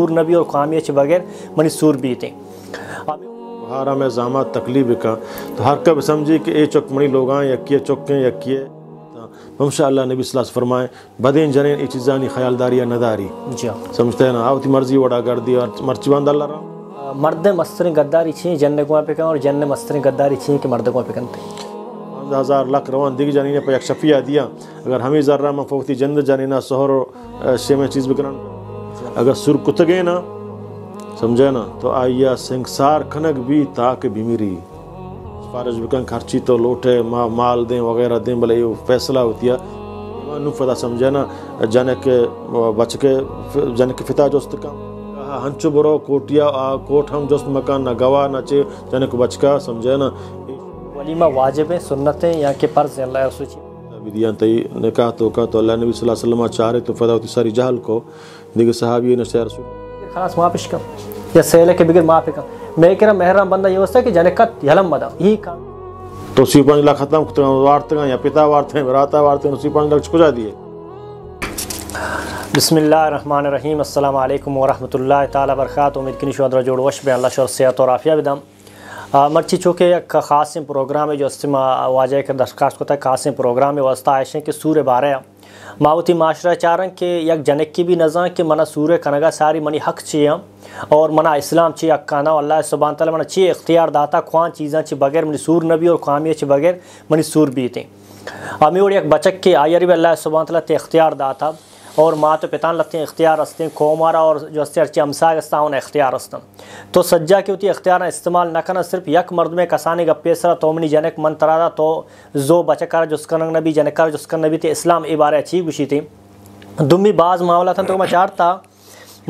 सूर नबी और खामिया खामियच बगैर मनी सूर बीते हारा में जामा तकलीफ का तो हर कब समझी कि ए चुक मणि लोग आए या यक्ये चौकें यक्ये बमशा तो अल्लाह नबी सलास फरमाए बदेन जने ये चीज़ा नहीं ख्यालदारी या नदारी जी हाँ। समझते हैं ना आवती मर्जी वड़ा कर दी और मर्ची बंद अल्लाह रहा मर्द मस्तरी गद्दारी छी जन्न को पे और जन्न मस्तरी गद्दारी छी कि मर्द कुआ पे कंते हज़ार लाख रवान दिख जानी ने पर शफिया दिया अगर हमें जर्रा मफोती जन्द जानी ना शोहर शेम चीज़ बिकना अगर सुर कुत गए ना समझे ना तो आइया संसार खनक भी ताक भिमिरी सिफारिश बिकन खर्ची तो लोटे मा, माल दें वगैरह दें भले ये फैसला होती है पता समझे ना जनक बच के जनक फिता जोस्त का हंच बुरो कोटिया आ कोट हम जोस्त मकान ना गवा ना चे जनक बच का समझे ना वलीमा वाजिब है सुन्नत है या के फर्ज है अल्लाह रसूल विधियाँ तई निकाह तो का तो अल्लाह नबी सल्लल्लाहु अलैहि वसल्लम चाह रहे तो फदा होती सारी जहल को देखिए सहाबी खास माफ़ इश्कम या सहले के बगैर माफ़ इकम मैं कह रहा मेहराम बंदा ये वस्ता कि जाने कत यलम बदा यही काम तो उसी पांच लाख खत्म खुतरा वार्ते या पिता वार्ते राता वार्ते उसी पांच लाख छुजा दिए बसमीम अल्लाम वरहमल तरक उम्मीद की निशोदरा जोड़ वश में अल्लाह शर सेहत और आफिया बिदम मर्ची चूँकि एक खास प्रोग्राम है जो वाजह के दरख्वास्त होता है खास प्रोग्राम है वस्ता आयशें के सूर बारह मावती माशरा चारंग के यक जनक की भी नज़र कि मना सूर कनगा सारी मनी हक चाहिए और मना इस्लाम चाहिए अक्काना अल्लाह सुबहान तला मना चाहिए इख्तियार दाता ख्वान चीज़ा चाहिए बगैर मनी सूर नबी और ख़ामिया चाहिए बगैर मनी सूर बीते अमी और एक बचक के आयर भी अल्लाह सुबहान तला ते इख्तियार दाता और मात पिता लगते हैं इख्तियार हस्तें कोमारा और जो हस्ते अर्चे हमसा उन्हें इख्तियार हस्तम तो सज्जा की उतनी इख्तियार इस्तेमाल न करना सिर्फ यक मर्द में कसाने गपेसरा तोमनी जनक मन तरादा तो जो बचकार जुस्कन नबी जनकार जुस्कन नबी थे इस्लाम इबारे अच्छी खुशी थी दुम्बी बाज़ मामला था तो मैं चाहता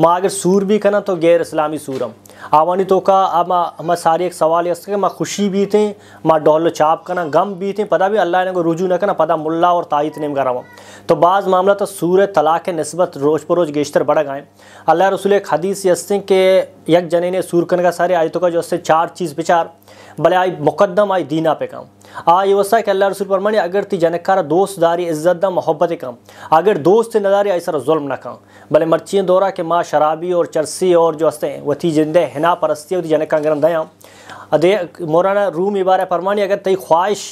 माँ अगर सूर भी करना तो गैर इस्लामी सूरम आवानी तो का अब सारे एक सवाल ये माँ खुशी भी थे माँ डॉल चाप करना गम भी थे पता भी अल्लाह ने को रुजू न करना पता मुल्ला और ताइत नेम रहा तो बाज़ मामला तो सूर तलाक के नस्बत रोज़ पर रोज़ गेशतर बढ़ गए अल्लाह रसूल एक हदीस यस्ते कि यक जने ने सूर कन का सारे आयतों का जो चार चीज़ बेचार भले आई मुकदम आई दीना पे काम आ व्यवस्था के अल्लाह रसूल फरमाने अगर ती जनकार दोस्त दारी इज्जत दा मोहब्बत काम अगर दोस्त नदारी ऐसा जुल्म ना कम भले मर्चियाँ दौरा के माँ शराबी और चरसी और जो हस्ते हैं वती जिंदे हिना परस्ती होती जनका दया अदे मौराना रूम इबारा फरमानी अगर तई ख्वाहिश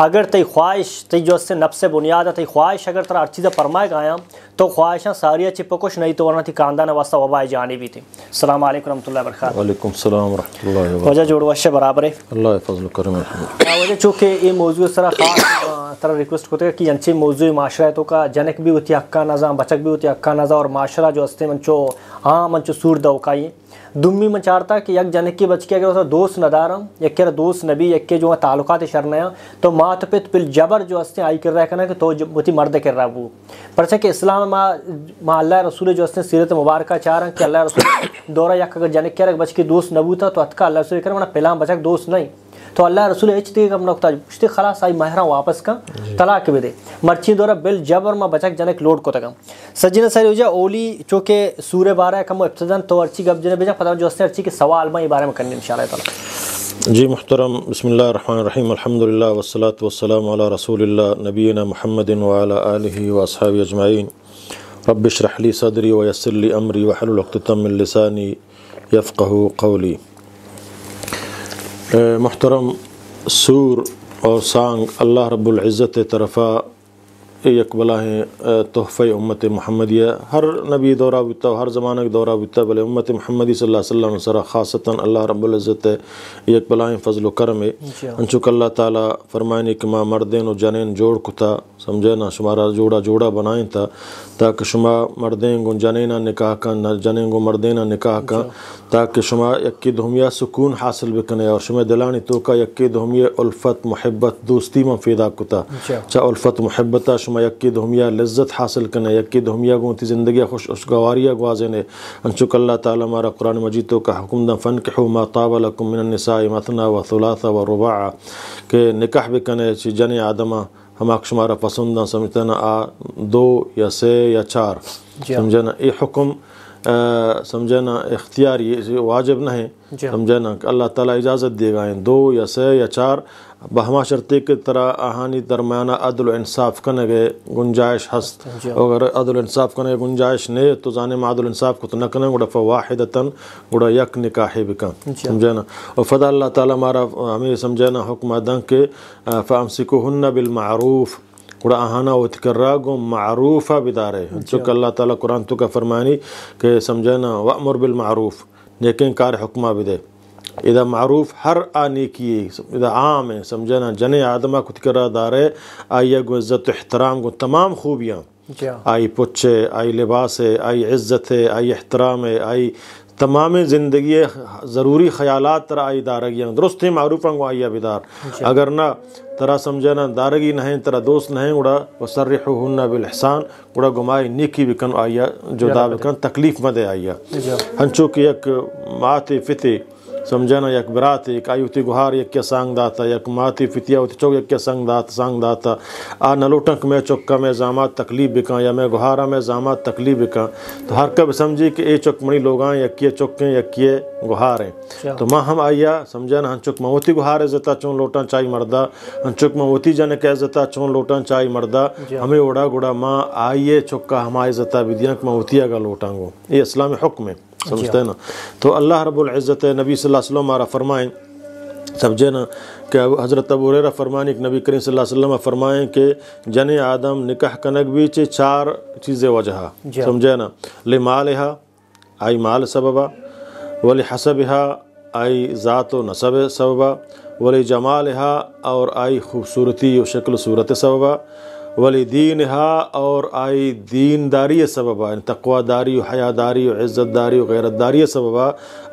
अगर तई ख्वाहिश तई जो से नब से बुनियाद है तई ख्वाहिश अगर तरह हर चीज़ें फरमाए गायाम तो ख्वाहिशा सारी अच्छी कुछ नहीं तो वरना थी कानदान वास्ता वबाए जानी भी थी सलाम वरहमल वरक वजह जोड़ वश बराबर है वजह चूँकि ये मौजूद सर खास तरह रिक्वेस्ट होते कि अंची मौजू माशरा तो का जनक भी होती हक्का नज़ा बचक भी होती हक्का नज़ा और माशरा जो हस्ते मंचो हाँ मंचो सूर दौकाई दुम्मी मचारता कि यक की बच के अगर दोस्त नदारम यक दोस्त नबी के जो ताल्लुकात शरनया तो मात पित पिल जबर जो हस्ते आई कर रहा है तो वो मर्द कर रहा वो पर से कि इस्लाम माँ माँ अल्लाह रसूल जो हस्ते सीरत मुबारक चाह रहा कि अल्लाह रसूल दौरा यक अगर जनक के बच के दोस्त नबू था तो हथका अल्लाह रसूल कर मना बचक दोस्त नहीं तो अल्लाह रसूल एचते कम नोक्ताज पुछते खलास आई महरा वापस का तलाक बेदे मर्ची दौरा बिल जब और बचक जनक लोड को तकम सज्जन सर उजा ओली चोके सूर्य बारह कम इब्तदान तो अर्ची गब जने बेजा पता जो अस्ते अर्ची के सवाल में बारे में करने इंशाल्लाह ताला जी मोहतरम बसमीम अलहमदिल्ला वसलात वसलम रसूल नबीना महमदिन वाला वसहाबी अजमाइन रबिशरहली सदरी वयसरली अमरी वहलतम लसानी यफ़ कौली मोहतरम सूर और सांग अल्लाह रब्ज़त तरफ़ा यकबला हैं तोहफ़ उम्मत महमदिया हर नबी दौरा बिता हर ज़माना के दौरा बिता भले उम्मत महमदी सल्लम सरा ख़ासता अल्लाह रब्ज़त यकबला फ़जल करम अनशुक अल्लाह ताली फ़रमानी कि माँ मर्देन और जानन जोड़ को था समझे ना शुमारा जोड़ा जोड़ा बनाए था ताकि शुमा मर्दें गो जाने ना निकाह का ना जाने गो मर्दे ना निकाह का ताकि शुमा यकी दहमिया सुकून हासिल भी करें और शुमा दिलानी तो का यकी दहमिया उल्फत महब्बत दोस्ती में कुता अच्छा। चा उल्फत महब्बत शुमा यकी दहमिया लज्जत हासिल करें यकी दहमिया गोती ज़िंदगी खुश उसगवारिया गवाजे ने अल्लाह ताला मारा कुरान मजीद तो का हुकुम द फ़न के हुमा ताबलकुम मिनसा मतना व थुलासा व रुबा के निकाह भी कने जन आदमा हम अक्षमारा पसंद ना समझते ना आ दो या से या चार हाँ। समझे ना ये हुक्म समझाना ना इख्तियार ये वाजिब ना है समझाना ना अल्लाह ताला इजाज़त देगा दो या सह या चार बहमा शर्ते के तरह आहानी दरमियाना अदल इंसाफ करने गए गुंजाइश हस्त अगर अदल इंसाफ करने गुंजाइश नहीं तो जाने में अदल इंसाफ को तो न करें गुड़ा तन गुड़ा यक निकाह बिका समझे ना और फदा अल्लाह ताला हमारा हमें समझे ना हुक्म दंग के फ़ामसिको बिल मारूफ़ कुराहाना वतकर्रागो मरूफ़ा बिदारे अच्छा। चूँकि अल्लाह ताली कुरान तो का फरमानी के समझाना वामर बिलमूफ़ नेकिन कार हुक्मा बिदे इधर मरूफ़ हर आने की इधर आम है समझाना जन आदमा खुदकरा दारे आइए गो इज़्ज़त अहतराम गो तमाम खूबियाँ हाँ। आई पुछ है आई लिबास है आई इज़्ज़त है आई एहतराम है आई तमाम ज़िंदगी ज़रूरी ख्याल तरा आई दारगियाँ दुरुस्त है मारूफ अंग आई अबिदार अगर ना तरा समझे ना दारगी नहीं तरा दोस्त नहीं उड़ा व सर्रह बिल बिलहसान उड़ा गुमाई निकी बिकन आइया जो दाबिकन तकलीफ मदे आइया हंचो की एक माते फ़िते समझाना यक बरात एक आयुति गुहार यक्य सांग दाता यक माती फितियावती चौक यक्य संग दात सांग दाता आ नलोटक में चौक्का में जामात तकलीफ बिका या मैं गुहारा में जामात तकलीफ बिका तो हर कब समझी कि ए चौकमणि लोग आए यक्ये चौकें यक्ये गुहारें तो माँ हम आइया समझाना हम चुक मोती है जता चौं लोटा चाई मरदा हम चुक मोती जन कह जता चौं लोटा चाई मरदा हमें ओड़ा गुड़ा माँ आइए हम हमारे जता विद्यांक मोतिया का लोटांगो ये इस्लाम हुक्म है समझते हैं ना तो अल्लाह रबुल्ज़त नबी वसल्लम आरा फरमाएँ समझे ना कि हज़रत अबूर फरमाने एक नबी करीम वसल्लम फरमाएँ कि जन आदम निकाह कनक बीच चार चीज़ें वजह हाँ। समझे ना ले माल हा आई माल सबबा वल हसब हा आई ज़ात व नसब सबबा वल जमाल हा और आई खूबसूरती शक्ल सूरत सबबा वली दीन हा और आई दीनदारी सबबा तकवादारी हयादारी इज़्ज़तदारी गैरतदारी सबबा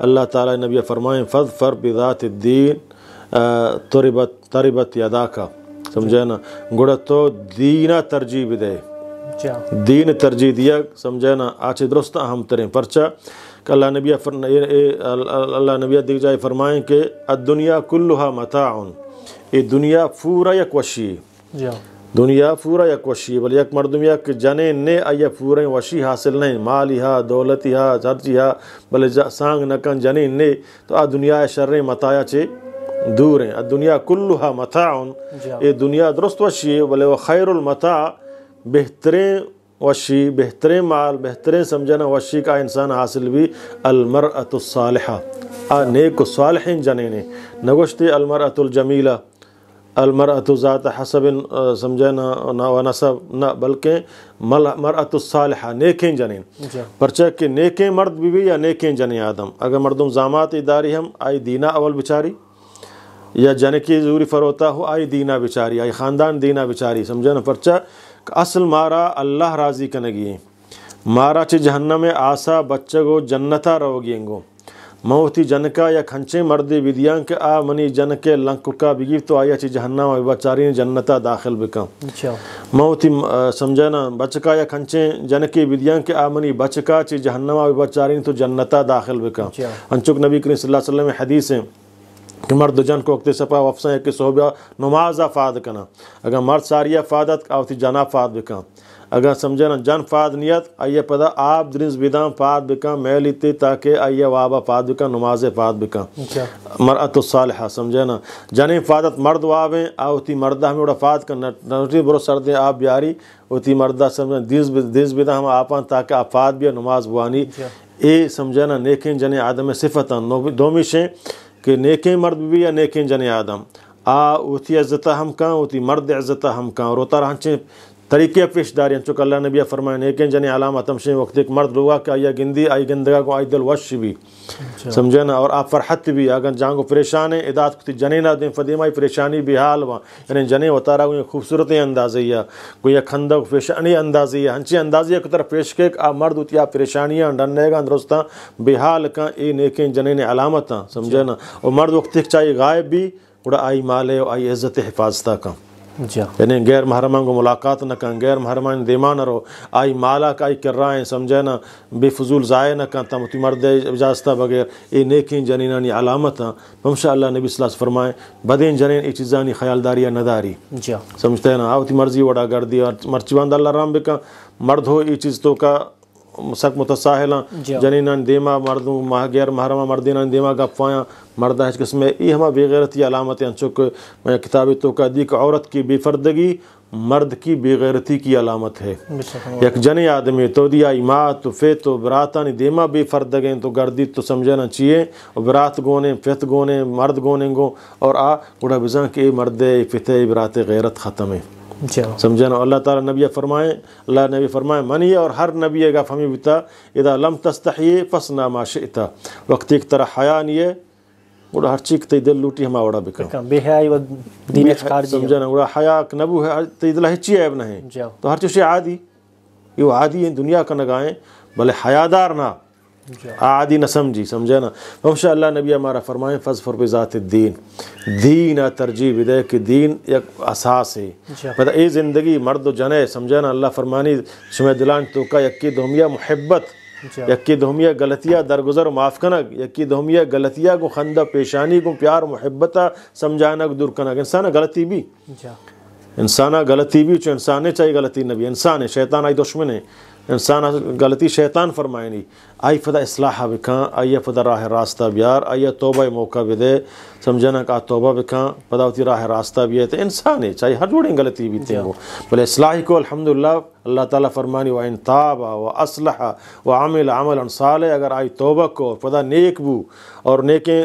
अल्लाह ताला नबी फरमाए फ़द फ़र बिदात दीन तरबत तरबत यदा का समझे ना गुड़ तो दीना तरजीब दे दीन तरजीह दिया समझे ना आज दुरुस्त अहम तरें परचा अल्लाह नबिया अल्लाह नबिया दिख जाए के कि दुनिया कुल्लुहा मता ये दुनिया पूरा यकवशी दुनिया फूरा यक बल यक मरदम यक जने ने अय पूरे वशी हासिल नहीं माल हा दौलत हा हर्ज हा भले सांग नकन जने ने तो आ दुनिया शर्र मताया चे दूर है दुनिया कुल्लु हा मता ये हाँ। दुनिया दुरुस्त वशी भले व खैरुल मता बेहतरीन वशी बेहतरीन माल बेहतरीन समझना वशी का इंसान हासिल भी अलमर आ नेक सालहन जने ने नगोशते अलमर अलमर अतुज़ात हसब समझे ना ना वनसब न बल्कि मल मर अतुसाल नेकें जनिन परचे के नेकें मर्द बीवी या नेकें जने आदम अगर मर्दम जामात इदारी हम आई दीना अवल बिचारी या जन की जूरी फरोता हो आई दीना बिचारी आई ख़ानदान दीना बिचारी समझे ना परचा असल मारा अल्लाह राजी कनगी मारा ची में आसा बच्चे को जन्नता रहोगी गो मौति जनका या खंचे मर्द विद्यांक आ मनी जन के लंक का बिगिव तो आया ची जहन्ना वचारी जन्नता दाखिल बिका अच्छा। मौति समझना बचका या खंचे जन के विद्यांक आ मनी बचका ची जहन्ना वचारी तो जन्नता दाखिल बिका अच्छा। अंचुक नबी करीम सल्लल्लाहु अलैहि वसल्लम हदीस है कि मर्द जन को अक्ते सपा वफसा है कि सोहबा नमाजा फाद कना अगर मर्द सारिया फादत आवती जना फाद बिका अगर समझना जन फाद नियत आइए पदा आप द्रिंस विदाम फाद बिका लिती ताकि आइए वाबा फाद बिका नमाज फाद बिका अच्छा। समझे ना जन फादत मर्द वावें आती मर्द हमें उड़ा फाद का नटी बरो सरदे आप ब्यारी उती मर्दा समझ दिस दिस बिदा हम आप ताकि आप फाद भी नमाज बुआनी ए ना नेकिन जने आदम सिफत दोमिशें कि नेकिन मर्द भी या नेकिन जने आदम आ उती इज़्ज़त हम कहाँ उती मर्द इज़्ज़त हम कहाँ रोता रहा तरीक़े पेशदारी चुकल्ला नबिया फरमाया एक जन आलाम तमशे वक्त एक मर्द लोगा का आया गिंदी आई गंदगा को आई दिल वश भी अच्छा। समझे ना और आप फरहत भी अगर को परेशान है इदात कुति जने ना दिन फदीमा परेशानी बेहाल वहाँ यानी जने रहा कोई खूबसूरत अंदाजिया कोई खंदा पेशानी अंदाजिया हंची अंदाजिया की तरफ पेश के आ मर्द होती आप परेशानियाँ डंडेगा अंदरस्ता बेहाल का ए नेके जने ने अलामत समझे अच्छा। ना और मर्द वक्त चाहे गायब भी उड़ा आई माल आई इज़्ज़त हिफ़ाजत का हाँ। यानी गैर महरमन को मुलाकात न कर गैर महरमन देमा न रहो आई माला का आई है समझे न बेफजूल ज़ाय न कर तम मर्द इजाजता बगैर ये नेकिन जनीना नी अलामत हाँ हमशा अल्लाह नबी सलास फरमाए बदेन जने ये चीज़ा नी ख्यालदारी या नदारी हाँ। समझते हैं ना आवती मर्जी वड़ा कर दिया मर्ची बंद अल्लाह राम बिका मर्द हो ये चीज़ तो का सक जनी जनीना देमा मर्दू माह गैर महरमा मर्दीना देमा गफाया मर्द है किस्म ये हमा बेगैरती अलामत अनशुक मैं किताबी तो का दी औरत की बेफर्दगी मर्द की बेगैरती की अलामत है एक जने आदमी तो दिया इमा तो फे तो बराता देमा बेफर्दगें तो गर्दी तो समझना चाहिए और बरात गोने फित गोने मर्द गोने गो और आ गुड़ा बिजा के मर्द फित बरात गैरत ख़त्म है हाँ। समझा ना अल्लाह ताला नबी फरमाए अल्लाह नबी फरमाए मनिए और हर नबी का फमी बिता इदा लम तस्तहिए फस नामा इता वक्त एक तरह हया निये उड़ा हर चीख तई दिल लूटी हम आवड़ा बिका बेहाय व दीन कार समझा ना उड़ा हया नबू है तई दिल हिची ऐब नहीं हाँ। तो हर चीज आदि यो आदि दुनिया का नगाएं भले हयादार ना आदि न समझी समझे ना बमशा अल्लाह नबी हमारा फरमाए फ़ज़फ़र ज़ात दीन दीन तरजीह विदय के दीन एक असास है मतलब हाँ। ये ज़िंदगी मर्द जने समझे ना अल्लाह फरमानी सुमे दिलान तो का यकी दोमिया मुहबत हाँ। यकी दोमिया गलतिया दरगुजर माफ़ कनक यकी दोमिया गलतिया को खंदा पेशानी को प्यार मुहबत समझाना को दूर कनक इंसान गलती भी हाँ। इंसाना गलती भी इंसान चाहिए गलती न भी इंसान है शैतान आई दुश्मन है इंसान गलती शैतान फरमाइनी आई फदा असलाह बिखा आइए फदा राह रास्ता बिहार आइए तोबा मौका भी दे समझना का तोबा बिखा पदा होती राह रास्ता भी है तो इंसान है चाहे हर जोड़े गलती भी थे वो बोले असलाह को अलहमदिल्ला अल्लाह ताली फरमानी व ताबा व असलह व आमिल आमल अनसाल अगर आई तोबा को फदा नेकबू और नेके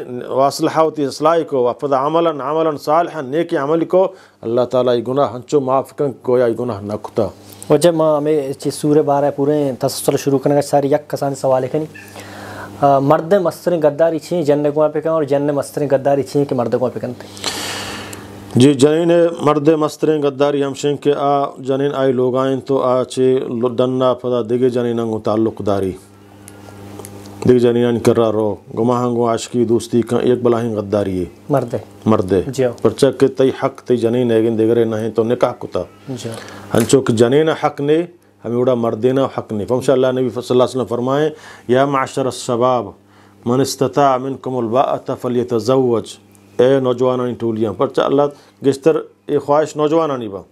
असलहा होती असलाह को व फदा अमल अमल अनसाल नेक अमल को अल्लाह ताली गुनाह हंचो माफ़ कं गोया गुनाह नकुता वजह माँ हमें सूर्य बार है पूरे तसस्ल शुरू करने का सारी यक कसान सवाल है कहीं मर्द मस्तर गद्दारी छी जन्न गुआ पे कहें और जन्न मस्तर गद्दारी छी कि मर्द गुआ पे कहते जी जनिन मर्द मस्तर गद्दारी हम शें के आ जनिन आई लोग आए तो आ चे डन्ना पदा दिगे जनिन अंगू ताल्लुक देख जानी नानी कर्रा रो गुमाहंगो आशकी दोस्ती का एक बलाहिंग गद्दारी है मर्दे मर्दे पर चक के तई हक तई जने नेगिन देगरे नहीं तो निकाह कुता हंचो के जने ना हक ने हमें उड़ा मर्दे ना हक ने फमशा अल्लाह नबी सल्लल्लाहु अलैहि वसल्लम फरमाए या माशर शबाब मन इस्तता मिनकुम अल बाअत फलियतज़वज ए नौजवानानी टोलियां पर अल्लाह गिस्तर ए ख्वाहिश नौजवानानी बा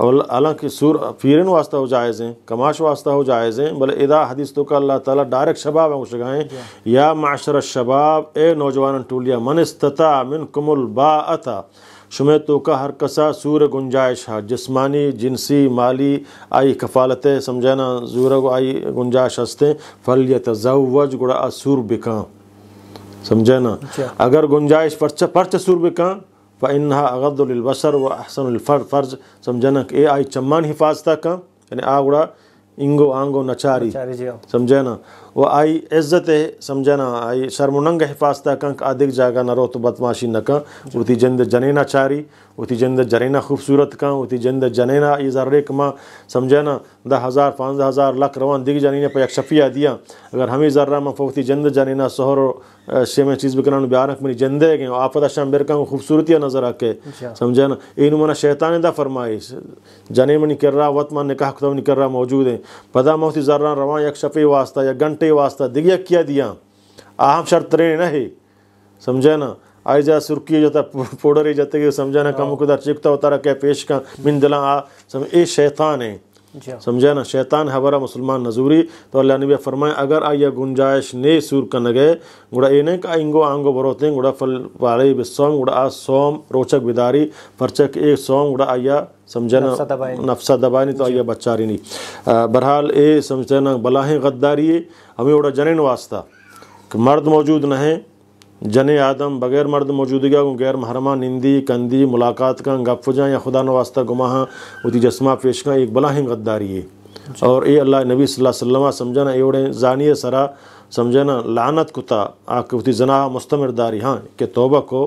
हालांकि सूर फिरन वास्ता हो जायज़ हैं कमाश वास्ता हो जायज़ हैं भले इदा हदीस तो का अल्लाह ताला डायरेक्ट शबाब गाएँ या माशर शबाब ए नौजवान टूलिया मन इस्तता मिन कमुल बाअता शुमे तो का हर कसा सूर गुंजाइश हा जिसमानी जिनसी माली आई कफालत समझाना जूर आई गुंजाइश हस्ते फल तजवज गुड़ा असूर बिका ना अगर गुंजाइश परच परच सुर बिका फ़िनहा अगदुलबसर व अहसनफ़र्ज समझनक ए आई चम्मान हिफाजत का यानी आगुड़ा इंगो आंगो नचारी समझे ना व आई इज़्ज़त ना आई शर्मुनंग हिफाजत कंक आदिक जागा न रो तो बदमाशी न कं उती जने जनेना चारी उती जिंद जनेना खूबसूरत कं उती जंद जनेना ये जर्रे कमा ना दस हज़ार पाँच हज़ार लख रवान दिग जानी पर पया शफिया दिया अगर हमें जर्रा में फोती जने जनेना शहर शे में चीज़ बिकना ब्यारक मेरी जंदे गए आफत शाम कं खूबसूरतियाँ नजर आके अच्छा। समझाना इन मना शैतान दा फरमाइश जने में नहीं कर रहा वत में निकाह खुदा नहीं कर रहा मौजूद है पदा मोहती जर्रा रवा यक शफी वास्ता या घंटे कट्टे वास्ता दिग्या किया दिया आहम शर्तरे न है समझे ना आई जा सुर्खी जाता पोडर जाते समझा ना हाँ। कम कुदार चिपता उतारा क्या पेश का मिन दिला आ सम ए शैतान है हाँ। समझा ना शैतान हमारा मुसलमान नजूरी तो अल्लाह नबी फरमाए अगर आइया गुंजाइश ने सूर कन गए गुड़ा एने का इंगो आंगो बरोते गुड़ा फल वाले बिसोम गुड़ा आ सोम रोचक बिदारी परचक एक सोम गुड़ा आया समझना नफसा नहीं तो आइया बच्चारी नहीं बहरहाल ए समझना बलाहें गद्दारी हमें उड़ा जने वास्ता कि मर्द मौजूद न जन आदम बगैर मर्द मौजूदगा को गैर महरमा निंदी कंदी मुलाकात का गफजा या खुदा नवास्ता गुमाह उत जस्मा पेश का एक बला ही गद्दारी है और ये अल्लाह नबी सल्लल्लाहु समझाना एवड़े जानिए सरा समझाना लानत कुता आके जना मुस्तमरदारी हाँ के तोबा को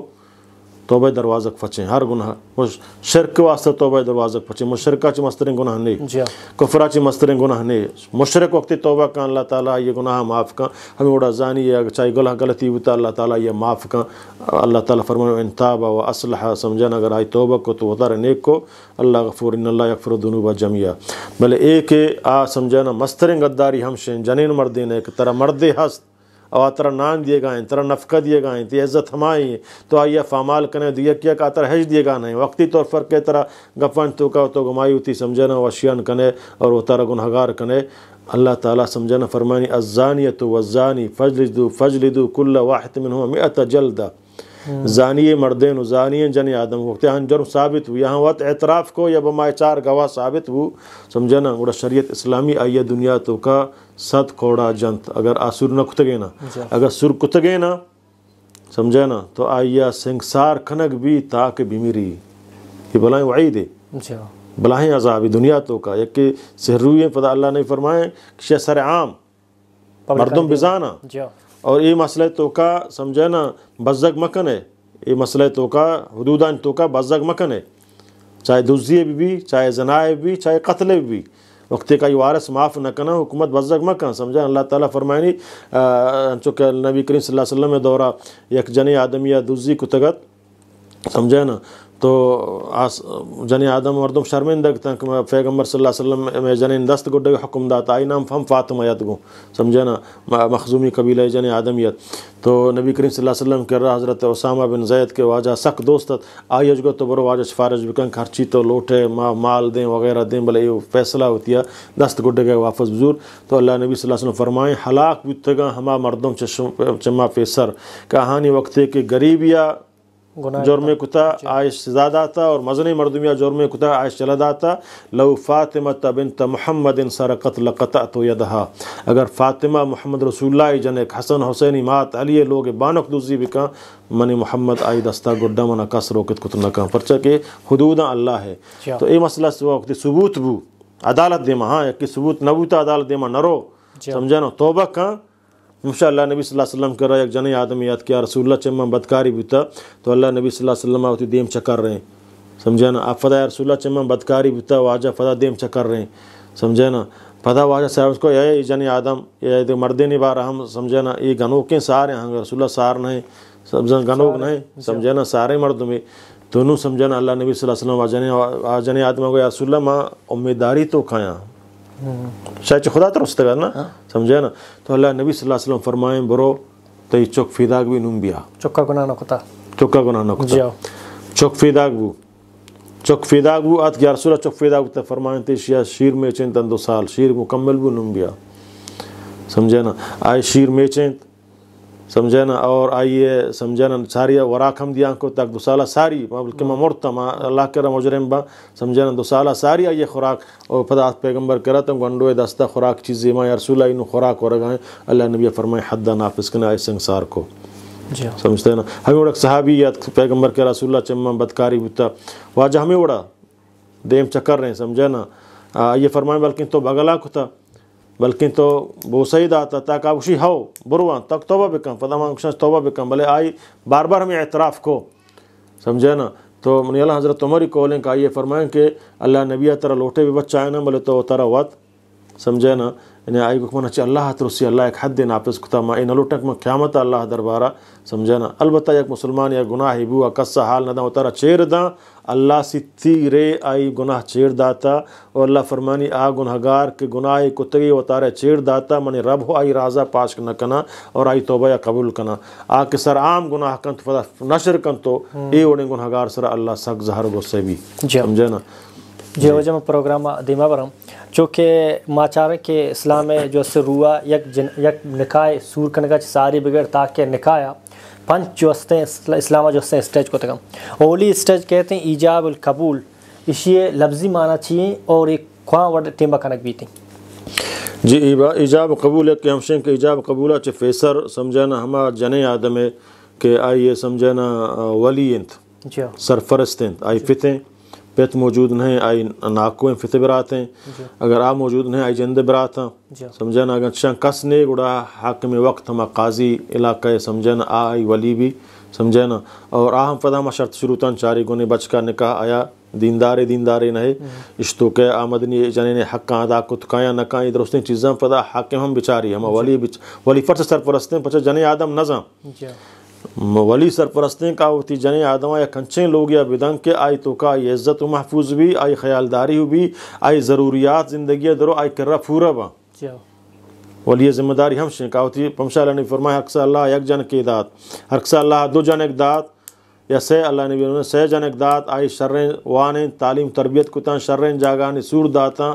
तोबे दरवाज़क फचे हर गुना मुश शिरक वास्ते तोबे दरवाज़क फचे मुशरका च मस्तरें गुनाह ने हाँ। कुफरा च मस्तरें गुनाह ने मुशरक वक्त तोबा का अल्लाह ताला ये गुनाह माफ़ का हमें उड़ा जानी या चाहे गलह गलती हुआ तो अल्लाह ताला ये माफ़ का अल्लाह ताला इन ताबा व असलह समझाना अगर आई तोबा को तो वतार नेक को अल्लाह गफूर अल्लाह यकफर दुनूब जमिया भले एक आ समझाना मस्तरें गद्दारी हम शें जनीन मर्दे एक तरह मर्दे हस्त और तरह नान दिए गए तरह नफका दिए गए तो इज़्ज़त हम आई तो आइया फामाल कने तो दिया किया का तरह हज दिए गाना वक्ती तौर पर के तरह गफन तो का तो गुमाई उती समझना वशियान कने और वो तरह गुनहगार कने अल्लाह ताला समझाना फरमानी अजानियत वज़ानी फजलिदु फजलिदु कुल्ला वाहित मिन मिअत जल्दा जानिए मर्देन जानिए जन आदम वक्त यहाँ जुर्म साबित हुआ यहाँ वत एतराफ़ को या बमाए चार गवाह साबित हु समझे ना उड़ा शरीयत इस्लामी आइए दुनिया तो का सत कोड़ा जंत अगर आसुर न कुतगे ना अगर सुर कुतगे ना समझे ना तो आइया संसार खनक भी ताक बीमिरी ये भलाएँ वही दे भलाएँ अजाबी दुनिया तो का एक सहरुए पता अल्लाह ने फरमाए शह सर आम मरदम बिजाना और ये मसल तोका समझे ना बजग मकन है ये मसल तोका हदूदान तोका बजग मकन है चाहे दुजिए भी चाहे जनाए भी चाहे कत्ल भी वक्त का वारस माफ़ न करना हुकूमत बजक मकन समझा अल्लाह ताली फरमानी चुके नबी करीम सल वसम दौरा यक जने आदमी या दुजी कुतगत समझे ना तो आस जन आदम मरदम शर्मिंदग तक पैगम्बर वसल्लम जन दस्त गुड हुकुम दाता आई नाम हम यत गो समझे ना मखजूमी कबीला जन आदमियत तो नबी करीम वसल्लम के रहा हज़रत उसामा बिन जैद के वाजा सख दोस्त आई अजगो तो बरो वाज फारज बिकन खर्ची तो लोटे माँ माल दें वगैरह दें भले ये फैसला होती है दस्त गुड गए वापस बुजूर तो अल्लाह नबी वसल्लम फरमाएँ हलाक बीतगा हमा मरदम चमा पे सर कहानी वक्त के कि गरीबिया जुर्म कुता आयश ज़ादाता और मजन मरदमिया जुर्म कुता आयश दाता लव फ़ातिमा तबिन तहमद इन सरकत लकता तो यदहा अगर फ़ातिमा मोहम्मद जन एक हसन हुसैन इमात अली लोग बानक दूसरी कहाँ मनी मोहम्मद आई दस्ता गुड्डा मना कस रोकित कुत कहाँ परचा के हदूद अल्लाह है तो ये मसला वक्त सबूत बू अदालत देमा हाँ कि सबूत नबूता अदालत देमा नरो समझा ना तोबा कहाँ इंशा अल्लाह नबी वसल्लम कर एक जने आदम याद किया रसूल चम बदकारी भी था तो अल्लाह नबी वसल्लम आवती देम चकर रहे समझे ना आप फदा रसूल चम बदकारी भी था वाजा फदा देम चकर रहे समझे ना फदा वाजा साहब उसको ये जन आदम ये मर्दे बार हम समझे ना ये गनों के सारे हैं रसूल सार नहीं सब गनोक नहीं समझे ना सारे मर्द में दोनों समझे ना अल्लाह नबी वसल्लम आजने आजने आदम को या माँ उम्मीदारी तो खाया शायद खुदा तरफ से ना हाँ। समझे ना तो अल्लाह नबी सल्लल्लाहु अलैहि वसल्लम फरमाए बरो तई चोक फिदाग भी नुम बिया चोक्का गुना न कुता चोक्का गुना न कुता चोक फिदाग वो चोक फिदाग वो आज ग्यारह सूरह चोक फिदाग ते फरमाए ते शिया शीर में चेंत दो साल शीर मुकम्मल भी नुम बिया समझे ना आए शीर में चेंत समझे ना और आइए समझे ना सारी वराखम दिया को तक दुसाला सारी बल्कि मुर्तम अल्लाह के मुजरम बा समझे ना दुसाला सारी आइए खुराक और फदा पैगम्बर करा तुम तो गंडो दस्ता खुराक चीज़ें माँ रसूल इन खुराक और गए अल्लाह नबी फरमाए हद नाफिस के ना संसार को समझते ना हमें उड़ा सहाबी याद पैगम्बर के रसूल चम्मा बदकारी बुता वाजा हमें उड़ा देम चक्कर रहे समझे ना आइए फरमाए बल्कि तो बगला को था बल्कि तो वो सही दाता था उसी हो बुरुआ तक तोबा बिकम फदमा तोबा बिकम भले आई बार बार हमें एतराफ़ को समझे ना तो मुनी अल्लाह हज़रत तुम्हारी ही कॉलिंग का ये फरमाएँ कि अल्लाह नबिया तरह लोटे भी बच्चा है ना भले तो वह तरह वत समझे ना यानी आई अल्लाह ಅಲ್ಲಾಹ ಹತ್ರ ಸಿ ಅಲ್ಲಾಹ ಯಾಕೆ ಹದ್ದೇನು ಆಪೇಸ್ ಕುತಮ್ಮ ಏನು ಅಲುಟಕ್ ಮ अल्लाह दरबारा ದರ್ಬಾರ ಸಮझाना अलबत्ता ಯಾಕೆ ಮುಸಲ್ಮಾನ್ ಯಾಕೆ ಗುನಾಹ ಇಬು ಅಕಸ್ಸ ಹಾಲ್ ನದ चेर ಚೇರ್ದ अल्लाह सिती रे आई गुनाह चेर दाता और अल्लाह फरमानी आ गुनहगार के गुनाह कुतगी वतारे चेर दाता मनी रब हो आई राजा पाश न कना और आई तोबा या कबूल कना आ के सर आम गुनाह कंत तो नशर कंतो तो ए ओने गुनहगार सर अल्लाह सख जहर गुस्से भी समझे ना जो जेवजम प्रोग्राम दिमावरम चूँकि माचार के इस्लाम जो रुआ यक जिन यक निकाय सूर कन का सारी बगैर ताके निकाया पंच जो हंसते इस्लाम जो हंसते स्टेज को तकम ओली स्टेज कहते हैं ईजाब उल कबूल इसे लफ्जी माना चाहिए और एक ख्वाह वर्ड टिम्बा कनक भी थी जी ईजाब कबूल के हमशें के ईजाब कबूल चे फेसर समझाना हमारा जने आदम के ये समझाना वली हाँ। सरफरस्त आई फितें पेत मौजूद नहीं आई नाको फिते हैं अगर आप मौजूद नहीं आई जंदे बराता समझन अगर शां कस ने गुड़ा हक में वक्त हम काजी इलाका समझन आई वली भी समझन और आ हम फदा हम शर्त शुरू तन चारी गुने बच का निकाह आया दीनदारे दीनदारे नहे हम्म। इश्तो के आमदनी जने ने हक अदा कुत काया न काया इधर उसने चीज़ा पता हक हम बिचारी हम वली बिच, वली फर्श सरपरस्तें पचा जने आदम नज़ा वली सरपरस्तें का वती जने आदमा या कंचे लोग या बिदंग के आई तो का आई इज़्ज़त महफूज भी आई ख्यालदारी भी आई ज़रूरियात ज़िंदगी दरो आय कर्रा फूरा बा और जिम्मेदारी हम होती पमशा ने फरमाया अक्सर अल्लाह एक जन के दात अक्सर अल्लाह दो जन एक दात या सह अल्लाह ने ने सह जन एक दात आई शर्र वान तालीम तरबियत कुतान शर्र जागान सूर दाता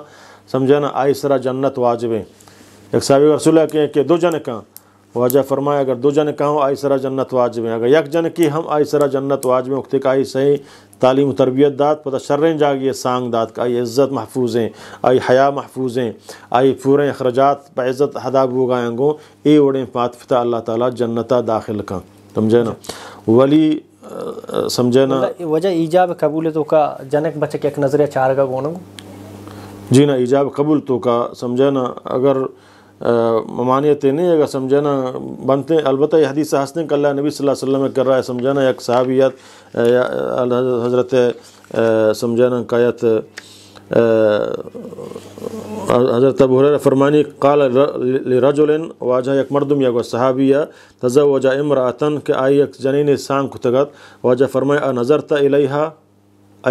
ना आई सरा जन्नत वाजबें एक साबिक रसुल्ला के, के दो जन का वाजा फरमाए अगर दो जन का हूँ आयसरा जन्नत वाज में अगर यक जन की हम आयसरा जन्नत वाज में आई सही तालीम तरबियत दात पता शर्रें जागिए सांग दात का आई इज़्ज़त हैं आई हया महफूजें आई पूरे अखराजात बज़्ज़त हदाब उगाएंगों ए ओढ़ें फातफ़ा अल्लाह ताला जन्नत दाखिल का समझे ना वली समझे ना मतलब वजह ईजाब कबूल तो का जनक बचक के एक नज़रिया चार का कौन जी ना ईजाब कबूल तो का समझे ना अगर ममानियत नहीं अगर समझाना बनते अलबत् यह हदीस हसन कल्ला नबी वसल्लम कर रहा है समझाना एक सहाबियात हजरत समझाना कायत हज़रत अब फरमानी काल रजुलिन वाजह एक मरदम या सहाबिया तज़ा वजा इमरातन के आई एक जनीन सांग खुतगत वाजह फरमाए अ नज़रता इलहा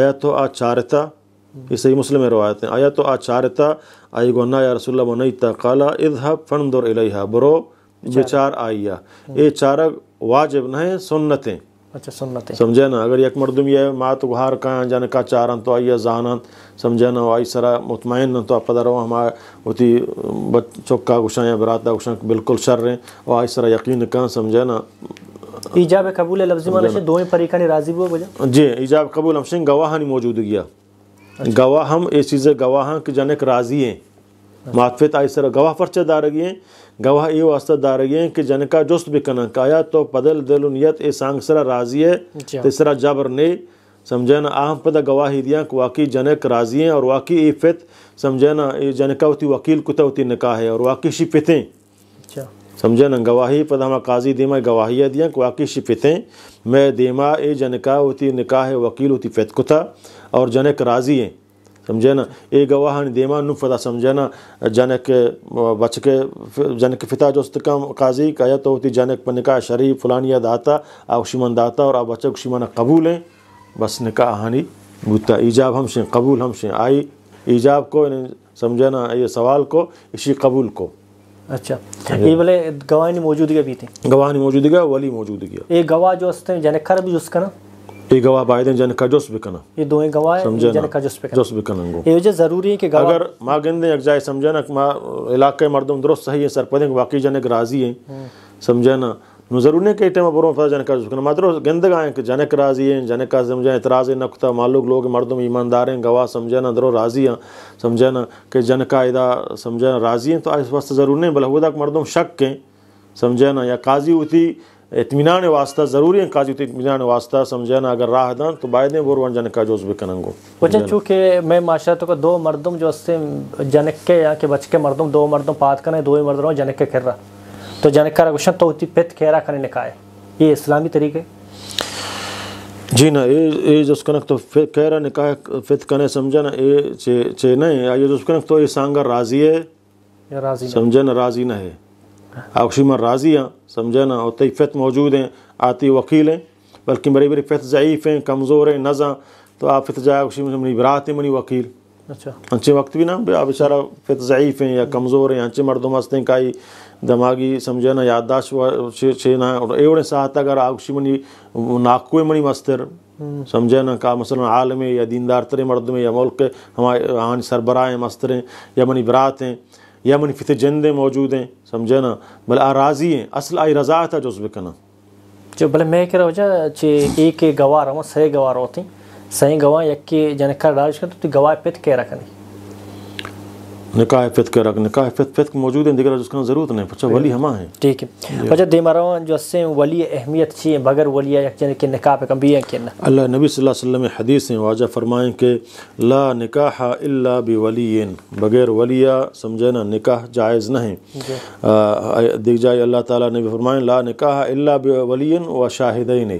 आया तो आ चारता ये सही मुस्लिम रवायत हैं आया तो आ चारता आई आईगोना या रसुल्ला मनईता काला इजहब दुर इलहा बरो विचार आइया ये चार वाजिब न सुन्नतें अच्छा सुन्नतें समझे ना अगर एक मर्दम ये मात गुहार का जाने का चारन तो आइया जानन समझे ना आई सरा मुतमैन न तो पदर हो हमारे उती चौका गुशा या बराता गुशा बिल्कुल शर रहे और आई सरा यकीन कहाँ समझे ना ईजाब कबूल लफ्जी माना दो ही फरीका ने राजी हुआ बोले जी ईजाब कबूल हम सिंह गवाह नहीं मौजूद गया गवाह हम गवाह ಎ ಚೀಸೆ ಗವಾಹಂಕ್ ಜನಕ್ ರಾಜಿಯೇ मातफित सर गवाह फर्चे दारगिए गवाह ये वास्ता दारगिए कि जनका जोस्त भी कना काया तो पदल दिल नियत ए सांग सरा राजी है अच्छा। तीसरा जबर ने समझे ना आह पद गवाही दिया कि वाकई जनक राजी हैं और वाकई ये फित समझे ना ये जनका होती वकील होती निकाह है और वाकई शिफितें अच्छा। समझे ना गवाही पद हम काजी देमा गवाहियाँ दिया कि वाकई शिफितें मैं देमा ए जनका होती निकाह है वकील होती फित कुता और जनक राजी हैं समझे ना ये गवाह देमा नु समझे ना जनक बच के जनक फिता जो का काजी कया तो होती जनक पर निकाह शरीफ फलानिया दाता आशिमन दाता और आप बच्चे शिमन कबूल हैं बस निका हानी बूता ईजाब हम से कबूल हम से आई ईजाब को समझे ना ये सवाल को इसी कबूल को अच्छा ये बोले गवाह मौजूदगी भी थी गवाह मौजूदगी वली मौजूदगी एक गवाह जो जनक खर भी उसका ना ये गवाह बायदन जन का जोस बिकना ये दोए गवाह है जन का जोस बिकना जोस बिकना गो ये जो जरूरी है कि गवाह अगर मा गंदे एक जाय समझना मा इलाके मर्दम दुरुस्त सही है सरपदे वाकई जन एक राजी है हम्म। समझना नु जरूरी है कई टाइम पर फा जन का जोस बिकना मात्र गंदे गाय के जन एक राजी है जन का समझा इतराज है कुता मालूम लोग मर्दम ईमानदार हैं गवाह समझना दरो राजी है समझना कि जन का इदा समझना राजी है तो इस वास्ते जरूरी नहीं बल हुदा मर्दम शक के समझे ना या काजी उठी इतमान वास्ता ज़रूरी है काजी तो इतमान वास्ता समझाना अगर राह दान तो बायदे बोरवन जनक का जोज भी कनंगो वजह चूँकि मैं माशा तो दो मर्दम जो अस्से जनक के या के बच के मर्दम दो मर्दम पात करें दो ही मर्दम जनक के खेर रहा तो जनक का रोशन तो होती पेत खेरा कने निकाय ये इस्लामी तरीके जी ना ये ये जो कनक तो फिर कह रहा निकाह फित कने समझा ना ये चे चे नहीं ये जो कनक तो ये सांगर राजी है या राजी समझा ना राजी ना है ஆக்சிமراضي સમજાના હોતે ફત મૌજુદ હે આતી વકીલ હે બલકે મરે મરે ફત ઝૈફ હે કમઝોર હે નઝા તો આપ ફત જાય ઓક્ષી મની બરાત મની વકીલ અચ્છા અંચે વક્ત ભી ના આપ ઇશારા ફત ઝૈફ હે يا કમઝોર હે ચ મરદુમસ્ત કાઈ ધમાગી સમજાના યાદદાસ વો સે ના એવડે સા હતાગર ઓક્ષી મની નાકુએ મની મસ્તર સમજાના કામસલ આલમી يا دینદાર તર મરદુમ ય મુલક હમાર ઈરાન સરબરા મસ્તર ય મની બરાત હે मन फित जंदे मौजूद हैं समझे ना भले आराजी हैं असल आई रजा था जो उसमें कहना जो भले मैं कह रहा हूँ जो एक रहा हूँ सही रहा हूँ सही गवाह यक के जनकर डाल तो गवाह पे तो कह रखनी निकाह फित करक निकाह फित फित मौजूद है दिगर उसका जरूरत नहीं बच्चा वली हमा है ठीक है बच्चा देमारा जो से वली अहमियत छी बगैर वली यकजन के निकाह पे कभी है के ना अल्लाह नबी सल्लल्लाहु अलैहि वसल्लम हदीस में वाजा फरमाए के ला निकाह इल्ला बि बिवलियन बगैर वलिया समझे ना निकाह जायज़ नहीं दिख जाए अल्लाह ताला ने भी फरमाए ला निकाह इल्ला बि बिवलियन व शाहिदैन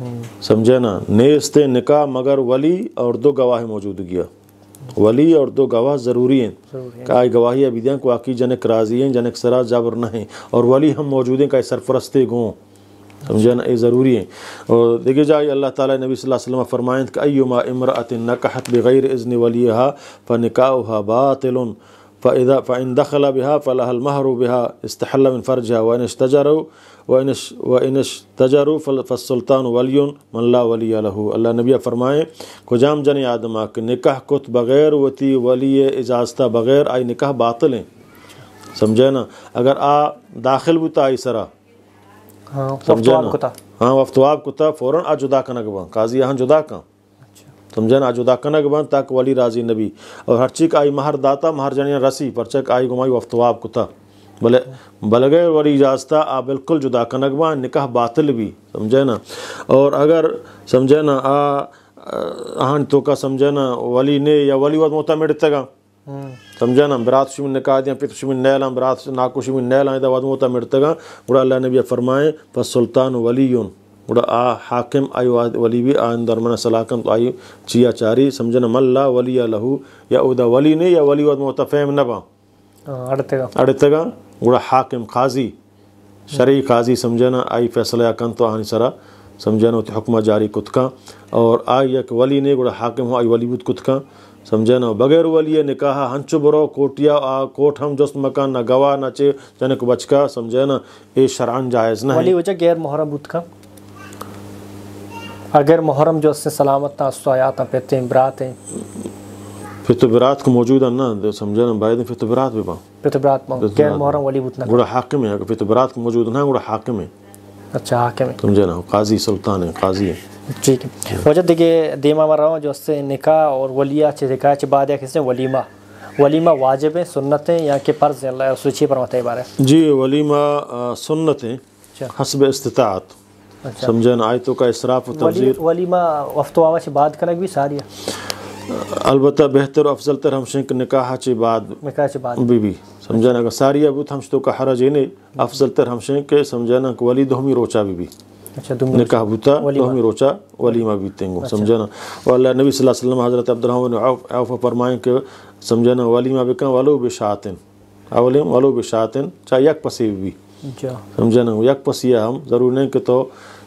हम्म। समझे ना नेस्ते निकाह मगर वली और दो गवाह मौजूद मौजूदगिया वली और दो गवाह ज़रूरी हैं का गवाही अबिदियाँ को आकी जनक राजी हैं जनक सरा जाबर हैं और वली हम मौजूद हैं का सरपरस्ते गों समझना ये ज़रूरी है और देखिए जाए अल्लाह ताला नबी सल्लल्लाहु अलैहि वसल्लम फरमाएँ कि अयुमा इमरात नकहत बग़ैर इज़्न वली हा बातिल फ़ैदा फ़ैन दखला बिहा फ़लाहल महरू बिहा इस्तहल फ़र्ज वन इस्तजर वनश वनश तजरु फसुल्तान वलियन मल्ला वली अल्लाह नबिया फ़रमाएँ खुजाम जन आदमा के निकाह कुत बग़ैर वती वली इजाज़ता बग़ैर आई निकाह बातिल हैं समझे ना अगर आ दाखिल भी तो आई सरा हाँ, समझे ना हाँ वफ्तवाब कुता फ़ौर आ जुदा कनक बा काजी यहाँ जुदा कहाँ समझे ना जुदा कनक बन तक वली राजी नबी और हर चीक आई महर दाता महर जन रसी पर चक आई गुमाई वफ्तवाब कुत्ता भले बलगे वरी इजाजता आ बिल्कुल जुदा कनगवा निकाह बातिल भी समझे ना और अगर समझे ना आ आहन तो का समझे ना वली ने या वली वत मोता मिट तगा हम्म। समझे ना बरात शुमिन निकाह दिया पित शुमिन नैला बरात नाकु शुमिन नैला इदा वत मोता मिट तगा बुरा अल्लाह ने भी फरमाए फस सुल्तान वलीयुन बुरा आ हाकिम आयु वली भी आन दरमन सलाकम तो आयु चिया चारी समझे ना मल्ला वली या लहू या उदा वली ने या वली वत मोता फेम नबा हाँ, अड़तेगा अड़तेगा गुड़ा हाकिम काजी शरी काजी समझना आई फैसला कन तो आनी सरा समझना उत हुक्मा जारी कुतका और आई यक वली ने गुड़ा हाकिम हो आई वली वलीबुद कुतका समझना बगैर वलिए निकाह हंच बुरो कोटिया आ कोट हम जस्त मकान ना गवा ना चे जनक बचका समझना ये शरान जायज़ ना वली वजह गैर मुहरम का अगर मुहरम जो से सलामत ना ना पेते तो इम्बरात फितबरात तो को मौजूद है ना तो समझा ना बायद फितबरात तो भी बा फितबरात बा गैर वाली बुत ना गुड़ा हाकिम है फितबरात तो को मौजूद ना गुड़ा हाकिम है अच्छा हाकिम है समझे ना काजी सुल्तान है काजी है ठीक है हाँ। वजह देखिए देमा मरा जो उससे निकाह और वलिया चे निकाह चे बाद या किसने वलीमा वलीमा वाजिब है सुन्नत है या के फर्ज है अल्लाह सूची पर मत बारे जी वलीमा सुन्नत है अच्छा। हसब इस्तात अच्छा। ना आयतों का इसराफ वलीमा वफ्तवा से बात करना भी सारी अलबत् बेहतर अफजल तर हमशे निकाह बाद बीबी समझाना का सारी अब हम तो कहरा जेने अफजल तर हमशे के समझाना को वली दोहमी रोचा बीबी अच्छा, अच्छा। नबी समझाना चाहे यक पसी यक पसिया हम ज़रूर नहीं के तो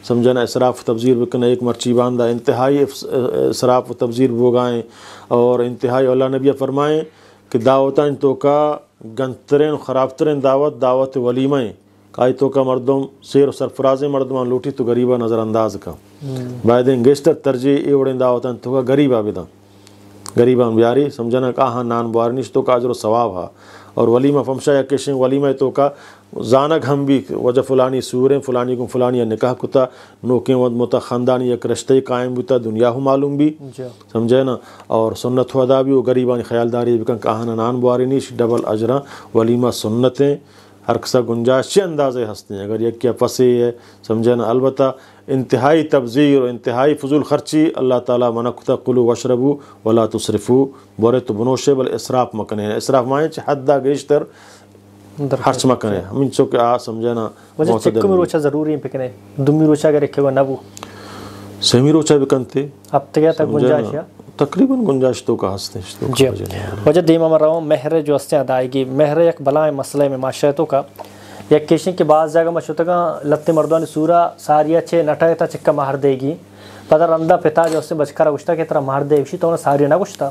समझन इसराफ तबज़ीर बकन एक मर्ची बांधा इंतहाई इसराफ व तबज़ीर बोगाएँ और इंतहाई अल्लाह नबिया फरमाएँ कि दावतान तो का तरीन ख़राब तरें दावत दावत वलीमें काय तो का मरदम शेर सरफराज मरदमा लूटी तो गरीबा नज़रअंदाज का हम्म। बाय दिन गेस्टर तर्जी ए उड़े तो का गरीबा बिदा गरीबा बिहारी समझना का नान बारनिश तो का जो सवाब हा और वलीमा फमशा या केशें वलीमा तो का जानक हम भी वजह फ़लानी सूरें फ़लानी को फ़लानी या निकाह कुता नोकें वद मुता ख़ानदानी या रश्ते कायम था दुनिया हो मालूम भी समझे ना और सुन्नत अदा भी वो गरीबानी ख्यालदारी भी कहाना नान बुआरी डबल अजरा वलीमा सुन्नतें हरकसा गुंजाइश अंदाज हंसते हैं अगर यक्या फसी है समझे ना अलबत् इंतहाई तबज़ी और इंतहाई फजूल खर्ची अल्लाह ताला मनकुता कुलू वशरबू वला तसरफ़ू बोरे तो बनोशे बल इसराफ मकन है इसराफ माए हदा गेशतर खर्च मकन है इनसो के आ समझे ना में रोचा ज़रूरी फिकने दुमी रोचा के रखेगा ना वो सेमी रोचा भी कंते अब तक तो गुंजाश तकरीबन गुंजाइश तो का हस्ते जी वजह दीमा मराओ महर जो हस्ते अदायगी महर एक बला मसले में माशरतों का या केशन के बाद जगह मशुतगा लत्ते ने सूरा सारिया अच्छे नटा था चिक्का मार देगी पता अंधा पिता जो उससे बचकर उछता की तरह मार दे उसी तो उन्हें सारिया ना गुछता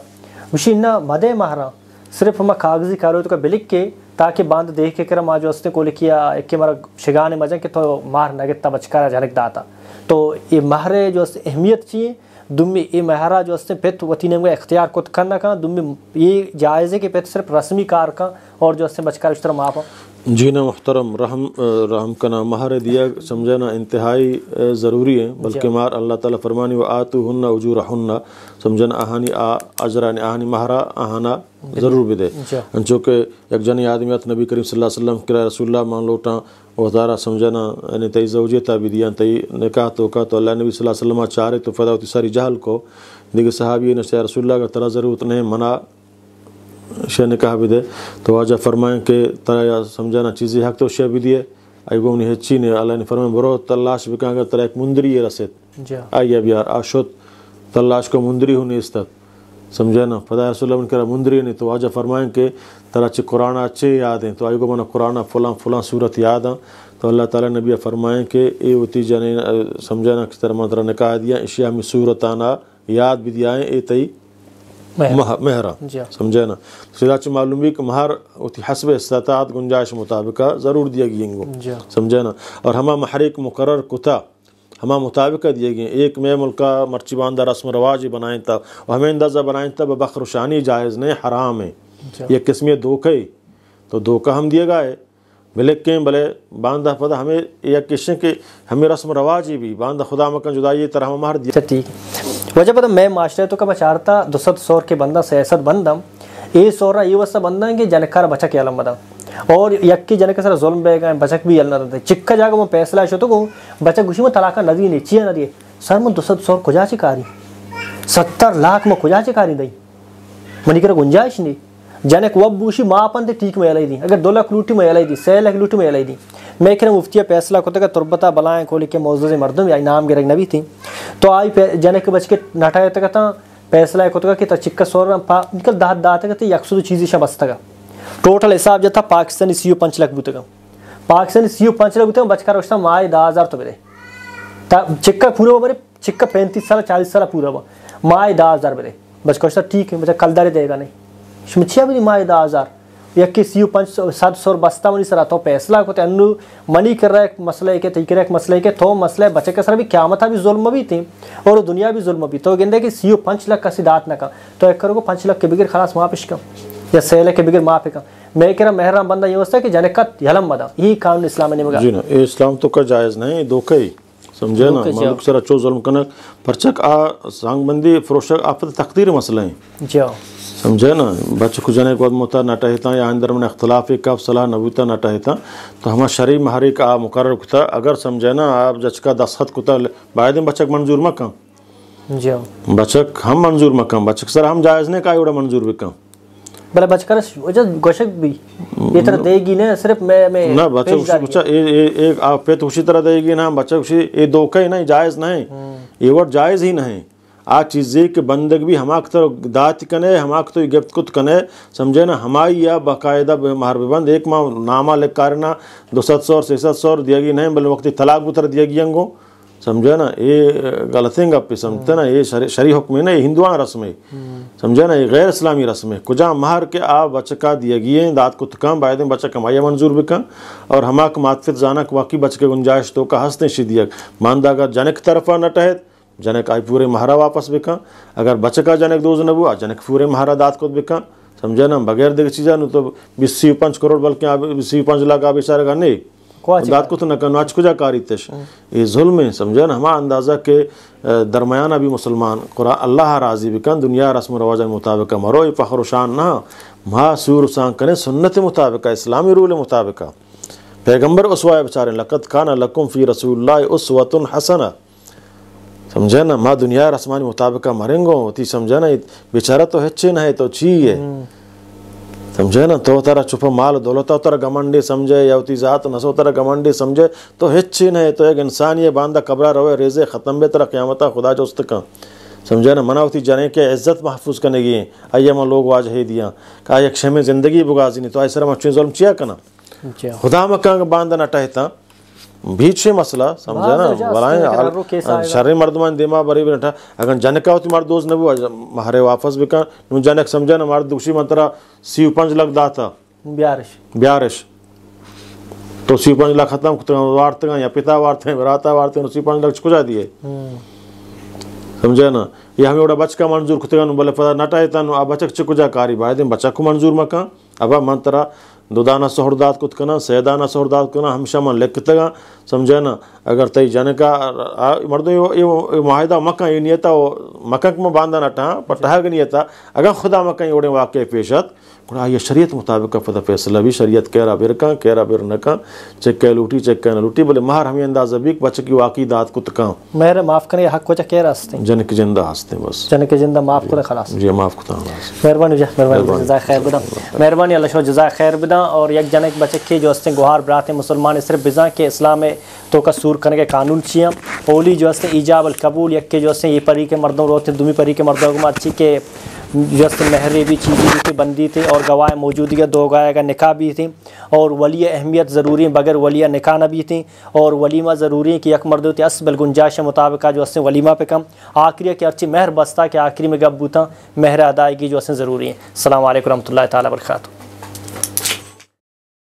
उसी ना मदे मारा सिर्फ हम कागजी कारो तो का बिलिक के ताकि बांध देख के माँ जो उसने कोल किया एक के मरा शिगाने मजा कि तो मार नगता बचकर झलक दाता तो ये महरे जो अहमियत चाहिए दुम्बी ये महाराज वस्ते पेत तो वतीने में इख्तियार कुत करना का दुम्बी ये जायज़े के पेत तो सिर्फ रस्मी कार का और जो वस्ते बचकर उस तरह मापा जी ना मुहतरम रहम रहम का नाम महार दिया समझाना इंतहाई ज़रूरी है बल्कि मार अल्लाह ताला फरमानी व आतु हन्ना उजूर हन्ना समझना आहानी आ अजरा आहानी महारा आहाना ज़रूर भी दे चूँकि एक जन आदमी तो नबी करीम सल्लल्लाहु अलैहि वसल्लम के रसूल मान लोटा वजारा समझाना यानी तई जवजेता भी दिया तई निकाह तो का तो अल्लाह नबी वसल्लम चारे तो फ़दा सारी जहल को देखिए सहाबी ने शाह रसुल्ला का तरह ज़रूरत नहीं मना शे निकाह भी दे तो आजा फरमाएँ के तरा या समझाना चीज़ें हक तो शे भी दिए आई गोमनी है ने अल्लाह ने फरमाए बरो तलाश भी कहा तरा एक मुंदरी रसत आई अब यार आशुत तलाश को मुंदरी होने इस तक समझे ना फ़दा वसलम करा मुंदरी ने तो आज फरमाएँ कि तरा अच्छे कुरान अच्छे याद हैं तो आयो को मना कुरान फलां फलां सूरत याद आ तो अल्लाह ताला नबी फरमाएँ कि ए उती जने समझे ना किस तरह मतरा ने कहा दिया एशिया में सूरत आना याद भी दिया है ए तई महरा हाँ। समझे ना सीधा तो च मालूम भी कि महार उती हसब इस्तात गुंजाइश मुताबिका ज़रूर दिया गई हाँ। समझे ना और हमा महरिक मुकर कुता हम मुताबिक दिए गए एक मे मुल्क मरचीबानदा रस्म रवाज ही बनाए तब हमें अंदाज़ा बनाएं तब बखरुशानी जायज़ नहीं हराम है अच्छा। ये किस्में धोखे तो धोखा हम दिए गए भले के भले बांदा पता हमें यह किशें कि हमें रस्म रवाज ही भी बांदा खुदा मकन जुदाई तरह हम हर दिया अच्छा, ठीक वजह पता मैं माशरे तो कब अचारता दुसत सौर के बंदा सियासत बंदम ये ಏ ಸೋರ ಈ ವರ್ಷ जनकार बचक ये ಎಲ್ಲಂಬದ और यकी जनक सर जोल बेगा बचक भी यलना चिख जाग मैं फैसला शो तो बचक घुसी में तलाका नदी नहीं चिया नदी सर मैं तो सब खुजा चिकारी सत्तर लाख में खुजा चिकारी दई मनी कर गुंजाइश नहीं जनक वब बूशी मापन थे ठीक में अलाई दी अगर दो लाख लूटी में अलाई दी सह लाख लूटी में अलाई दी मैं कह रहा मुफ्तिया फैसला को का तुरबता बलाएँ खोली के मौजूद मर्दम आई नाम गिर नबी थी तो आई जनक बच के नटाया तक था एक दाह दाह तक සෝරම පාක දාතාගත යක්සුදු චීෂ तक टोटल हिसाब जता पाकिस्तानी सी पंच लाख का पाकिस्तानी सी पंच लाख बुतगम बचकर उसका माए दह हज़ार तो बेरे चिक्का पूरा हुआ बरे चिक्का पैंतीस साल चालीस साल पूरा हुआ माए दह हज़ार बेरे बचकर ठीक है बच्चा कल दारे देगा नहीं मिछिया भी माए दह हज़ार इक्कीस यू ಎಕ್ಕಿಸಿಯು ಪಂಚ್ ಸದ್ ಸೋರ್ ಬಸ್ತಾ ಮನಿ ಸರ ಅಥವಾ ಫैसला ಕೊತೆ ಅನ್ನು ಮನಿ ಕರ ಎಕ್ ಮಸಲೆ ಕೆ ತೈಕರ ಎಕ್ ಮಸಲೆ ಕೆ ಥೋ बचे ಬಚೆ सर भी क्या मत भी जुल्म भी थी और दुनिया भी जुल्म भी तो गेंदे कि सी यू पंच लाख का सिद्धार्थ न का तो एक करोगे पंच लाख के बिगिर खलास माफ इश्क या सेले के बिगिर माफ का मैं कह रहा मेहराम बंदा ये होता है कि जाने का यलम बदा यही कानून इस्लाम ने जी ना इस्लाम तो का जायज़ नहीं दो कई समझे ना मलुक सर अच्छो जुल्म कनक परचक आ सांगबंदी फरोशक आप तकदीर मसले हैं जी हाँ। समझे ना बच्चे को जने के बाद मोता नटहता या अंदर में अख्तलाफ़ी कब सलाह नबूता नटहता तो हमारा शरी महारी का मुकर कुता अगर समझे ना आप जचका दस्खत कुता बाय दिन बचक मंजूर मकम हाँ। बचक हम मंजूर मक बचक सर हम जायज ने का उड़ा मंजूर भी कम बले बचकर वजह गोशक भी ये तरह देगी ना सिर्फ मैं मैं ना बच्चे उसी बच्चा ए ए एक आप पेट उसी तरह देगी ना बच्चे उसी ये दो का ही नहीं जायज नहीं हम्म। ये वर्ड जायज ही नहीं आ चीज़ें के भी हमाक तो दात कने हमाक तो गिफ्त कुत कने समझे ना हमारी या बाकायदा बंद एक माँ नामा लिख कारना दो सत सौ से सत सौ दिया गई नहीं बल वक्त तलाक उतर दिया गई अंगों समझे ना ये है आप समझते ना ये शरी, शरी हुक्म है ना ये हिंदुआ रस्म है समझे ना ये गैर इस्लामी रस्म है कुजा महार के आ बचका दिए गए दात कुत कम दिन बचा कमाया मंजूर भी कम और हमाक मातफित जाना वाकई बच के गुंजाइश तो का हंसते शिदियक मानदा का जनक तरफा न टहत जनक आई पूरे महारा वापस बिका अगर बचका जनक दो जनब हुआ जनक पूरे महारा दात को बिका समझे ना बगैर देख चीजा नु तो बीसी पंच करोड़ बल्कि बीसी पंच लाख आविष्कार नहीं दात को तो न नाच कुजा कारितश ये जुल्म है समझे ना हमारा अंदाजा के दरमियान अभी मुसलमान कुरा अल्लाह राजी बिकन दुनिया रस्म रवाज मुताबिक मरो ये फ़खर शान ना महा सूर सांग करें सुन्नत मुताबिक इस्लामी रूल मुताबिक पैगम्बर उसवा बेचारे लकत खाना लकुम फ़ी रसूल उसवतन हसना समझे ना माँ दुनिया और आसमान मुताबिक मरेंगो ती तो समझे ना बेचारा तो है ना है तो छी है हम्म। समझे ना तो तारा छुप माल दौलत तो तारा गमंडी समझे या उती जात नसो तारा गमंडी समझे तो हेच्चे ना है तो एक इंसान ये बांधा कबरा रहे रेजे ख़त्म बे तेरा क्यामत खुदा जो का समझे ना मना उती जाने के इज्जत महफूज करने गई आइए मैं लोग आज है दिया का यक्षे में ज़िंदगी बुगाजी नहीं तो ऐसा मच्छी जुल्म चिया करना खुदा मकान बांधना टहता बीच है मसला समझा ना बलाएं शरे मर्दमान दिमा बरी बैठा अगर जनक का होती मार दोस्त ने वो हरे वापस भी का जनक समझा ना मार दुखी मंत्रा सी पंच लग दा था ब्यारिश ब्यारिश तो सी पंच लग खत्म कुत्ते का वार्त या पिता वार्ता हैं राता वार्ता हैं शिव पंच लग चुका दिए हम्म। समझा ना हमें बचका मंजूर खुतगानु बल फदा नटायतानु आ बचक चिकुजा कारी भाई बायदे बचक मंजूर मका अब मन तरा दुदाना सहरदात कुत कना सैदाना सहरदात कना हमेशा मन लिख तगा समझे ना अगर तई जन का मर्दो यो यो, माहिदा मका ये नियता वो मकक में बांधा नटा पटहा के नियता अगर खुदा मका योड़े वाक्य पेशत गुणा ये शरीयत मुताबिक का फद फैसला भी शरीयत कहरा बिर का कहरा बिर न का चेक कह लूटी चेक कह न लूटी बोले मार हमें अंदाजा भी बच की वाकी दात कुत का मेरे माफ करे हक को चेक कहरा हस्ते जन की जिंदा हस्ते सकते हैं बस चने के जिंदा माफ़ करें खलास जी माफ़ करता खुदा मेहरबानी जी मेहरबानी जजा खैर बदा मेहरबानी अल्लाह शो जजा खैर बदा और एक जने के बच्चे के जो हस्ते गुहार है मुसलमान सिर्फ बिजा के इस्लाम में तो का सूर करने के कानून छिया ओली जो हस्ते इजाब अल कबूल एक के जो हस्ते ये परी के मर्दों रोते दुमी परी के मर्दों को अच्छी के यस महरे भी भी थी बंदी थी और गवाह मौजूदगी दो गवाह का निका भी थी और वली अहमियत ज़रूरी बगैर वलिया निका न भी थी और वलीमा ज़रूरी कि यक मर्द असबल गुंजाइश मुताबिक जो असें वलीमा पे कम आखिरी के अर्ची महर बस्ता के आखिरी में गब बूता महर अदायगी जो असें ज़रूरी है अल्लाम वरहमल वर्का